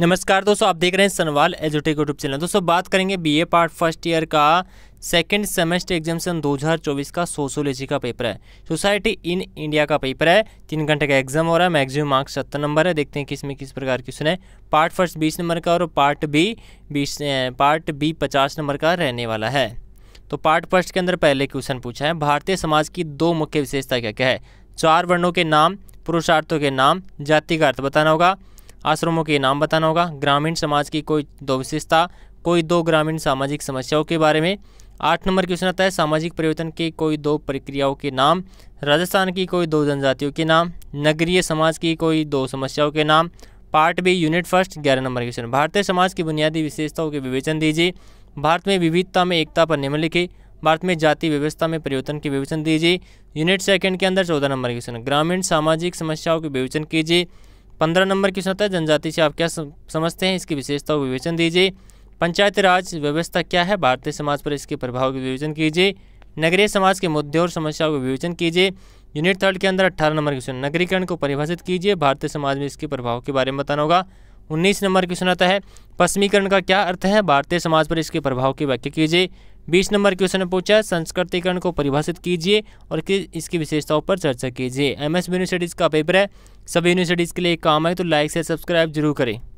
नमस्कार दोस्तों आप देख रहे हैं सनवाल एजुटे यूट्यूब चैनल दोस्तों बात करेंगे बीए पार्ट फर्स्ट ईयर का सेकेंड सेमेस्टर एग्जामिशन 2024 का सोशोलॉजी का पेपर है सोसाइटी इन इंडिया का पेपर है तीन घंटे का एग्जाम हो रहा है मैक्सिमम मार्क्स सत्तर नंबर है देखते हैं किसमें किस प्रकार क्वेश्चन है पार्ट फर्स्ट बीस नंबर का और पार्ट बी बीस पार्ट बी पचास नंबर का रहने वाला है तो पार्ट फर्स्ट के अंदर पहले क्वेश्चन पूछा है भारतीय समाज की दो मुख्य विशेषता क्या क्या है चार वर्णों के नाम पुरुषार्थों के नाम जाति का अर्थ बताना होगा आश्रमों के नाम बताना होगा ग्रामीण समाज की कोई दो विशेषता कोई दो ग्रामीण सामाजिक समस्याओं के बारे में आठ नंबर क्वेश्चन आता है सामाजिक परिवर्तन के कोई दो प्रक्रियाओं के नाम राजस्थान की कोई दो जनजातियों के नाम नगरीय समाज की कोई दो समस्याओं के नाम पार्ट बी यूनिट फर्स्ट ग्यारह नंबर क्वेश्चन भारतीय समाज की बुनियादी विशेषताओं के विवेचन दीजिए भारत में विविधता में एकता पर निम्नलिखे भारत में जाति व्यवस्था में परिवर्तन के विवेचन दीजिए यूनिट सेकंड के अंदर चौदह नंबर क्वेश्चन ग्रामीण सामाजिक समस्याओं के विवेचन कीजिए पंद्रह नंबर क्वेश्चन आता है जनजाति से आप क्या समझते हैं इसकी विशेषता विवेचन दीजिए पंचायती राज व्यवस्था क्या है भारतीय समाज पर इसके प्रभाव का विवेचन कीजिए नगरीय समाज के मुद्दे और समस्याओं का विवेचन कीजिए यूनिट थर्ड के अंदर अट्ठारह नंबर क्वेश्चन नगरीकरण को परिभाषित कीजिए भारतीय समाज में इसके प्रभाव के बारे में बताना होगा उन्नीस नंबर क्वेश्चन आता है पश्चिमीकरण का क्या अर्थ है भारतीय समाज पर इसके प्रभाव की व्याख्या कीजिए बीस नंबर क्वेश्चन में पूछा संस्कृतिकरण को परिभाषित कीजिए और इसकी विशेषताओं पर चर्चा कीजिए एम एस यूनिवर्सिटीज़ का पेपर है सभी यूनिवर्सिटीज़ के लिए काम है तो लाइक से सब्सक्राइब जरूर करें